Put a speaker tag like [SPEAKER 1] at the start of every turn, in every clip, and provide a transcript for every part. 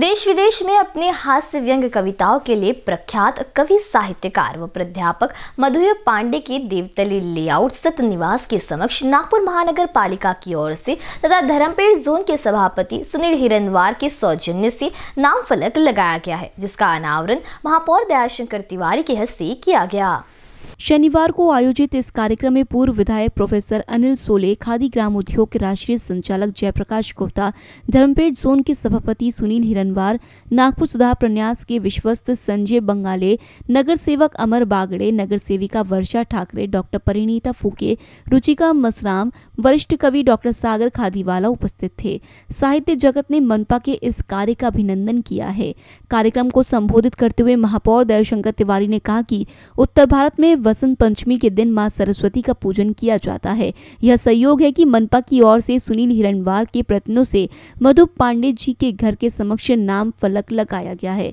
[SPEAKER 1] देश विदेश में अपने हास्य व्यंग कविताओं के लिए प्रख्यात कवि साहित्यकार व प्राध्यापक मधुय पांडे के देवतली लेआउट स्थित निवास के समक्ष नागपुर महानगर पालिका की ओर से तथा धर्मपेड़ जोन के सभापति सुनील हिरनवार के सौजन्य से नाम फलक लगाया गया है जिसका अनावरण महापौर दयाशंकर तिवारी के हस्ते किया गया
[SPEAKER 2] शनिवार को आयोजित इस कार्यक्रम में पूर्व विधायक प्रोफेसर अनिल सोले खादी ग्राम उद्योग के राष्ट्रीय संचालक जयप्रकाश गुप्ता धर्मपेट जोन के सभापति सुनील हिरनवार नागपुर सुधार प्रन्यास के विश्वस्त संजय बंगाले नगर सेवक अमर बागड़े नगर सेविका वर्षा ठाकरे डॉक्टर परिणीता फूके रुचिका मसराम वरिष्ठ कवि डॉक्टर सागर खादीवाला उपस्थित थे साहित्य जगत ने मनपा के इस कार्य का अभिनंदन किया है कार्यक्रम को संबोधित करते हुए महापौर दयाशंकर तिवारी ने कहा कि उत्तर भारत में बसंत पंचमी के दिन मां सरस्वती का पूजन किया जाता है यह सहयोग है कि मनपा की ओर से सुनील हिरणवार के प्रयत्नों से मधु पांडे जी के घर के समक्ष नाम फलक लगाया गया है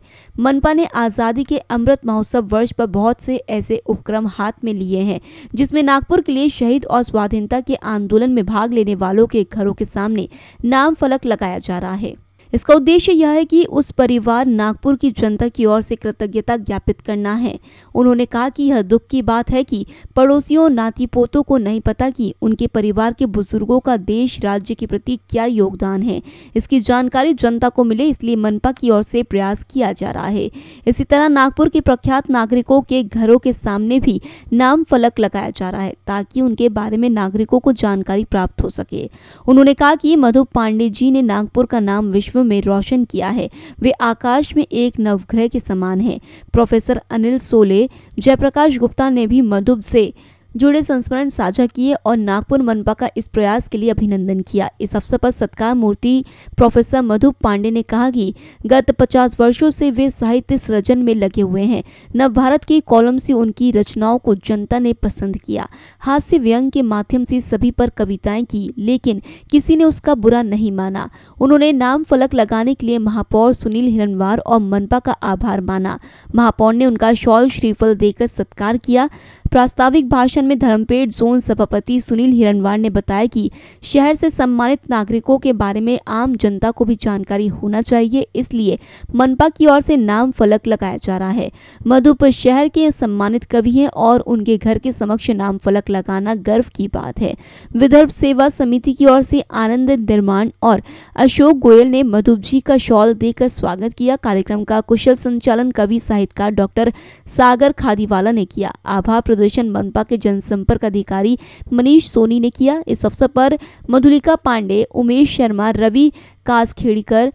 [SPEAKER 2] मनपा ने आज़ादी के अमृत महोत्सव वर्ष पर बहुत से ऐसे उपक्रम हाथ में लिए हैं जिसमें नागपुर के लिए शहीद और स्वाधीनता के आंदोलन में भाग लेने वालों के घरों के सामने नाम फलक लगाया जा रहा है इसका उद्देश्य यह है कि उस परिवार नागपुर की जनता की ओर से कृतज्ञता ज्ञापित करना है उन्होंने कहा कि यह दुख की बात है कि पड़ोसियों नाती पोतों को नहीं पता कि उनके परिवार के बुजुर्गों का देश राज्य के प्रति क्या योगदान है इसकी जानकारी जनता को मिले इसलिए मनपा की ओर से प्रयास किया जा रहा है इसी तरह नागपुर के प्रख्यात नागरिकों के घरों के सामने भी नाम फलक लगाया जा रहा है ताकि उनके बारे में नागरिकों को जानकारी प्राप्त हो सके उन्होंने कहा कि मधु पांडे जी ने नागपुर का नाम विश्व विश्व में रोशन किया है वे आकाश में एक नवग्रह के समान हैं प्रोफेसर अनिल सोले जयप्रकाश गुप्ता ने भी मधुब से जुड़े संस्मरण साझा किए और नागपुर मनपा का इस प्रयास के लिए अभिनंदन किया इस अवसर पर सत्कार मूर्ति प्रोफेसर मधु पांडे ने कहा कि गत 50 वर्षों से वे साहित्य सृजन में लगे हुए हैं नव भारत के कॉलम से उनकी रचनाओं को जनता ने पसंद किया हास्य व्यंग के माध्यम से सभी पर कविताएं की लेकिन किसी ने उसका बुरा नहीं माना उन्होंने नाम फलक लगाने के लिए महापौर सुनील हिरनवार और मनपा का आभार माना महापौर ने उनका शॉल श्रीफल देकर सत्कार किया प्रास्ताविक भाषण में धर्मपेट जोन सभापति सुनील हिरनवार ने बताया कि शहर से सम्मानित नागरिकों के बारे में आम जनता को भी जानकारी होना चाहिए इसलिए मनपा की ओर से नाम फलक लगाया जा रहा है मधुपुर शहर के सम्मानित कवि हैं और उनके घर के समक्ष नाम फलक लगाना गर्व की बात है विदर्भ सेवा समिति की ओर से आनंद निर्माण और अशोक गोयल ने मधुप जी का शॉल देकर स्वागत किया कार्यक्रम का कुशल संचालन कवि साहित्यकार डॉक्टर सागर खादीवाला ने किया आभा प्रदर्शन मनपा के जनसंपर्क अधिकारी मनीष सोनी ने किया इस अवसर पर मधुलिका पांडे उमेश शर्मा रवि कासखेड़ीकर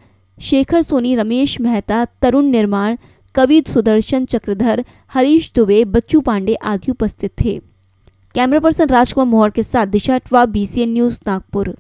[SPEAKER 2] शेखर सोनी रमेश मेहता तरुण निर्माण कवि सुदर्शन चक्रधर हरीश दुबे बच्चू पांडे आदि उपस्थित थे कैमरा पर्सन राजकुमार मोहर के साथ दिशा टवा बी न्यूज नागपुर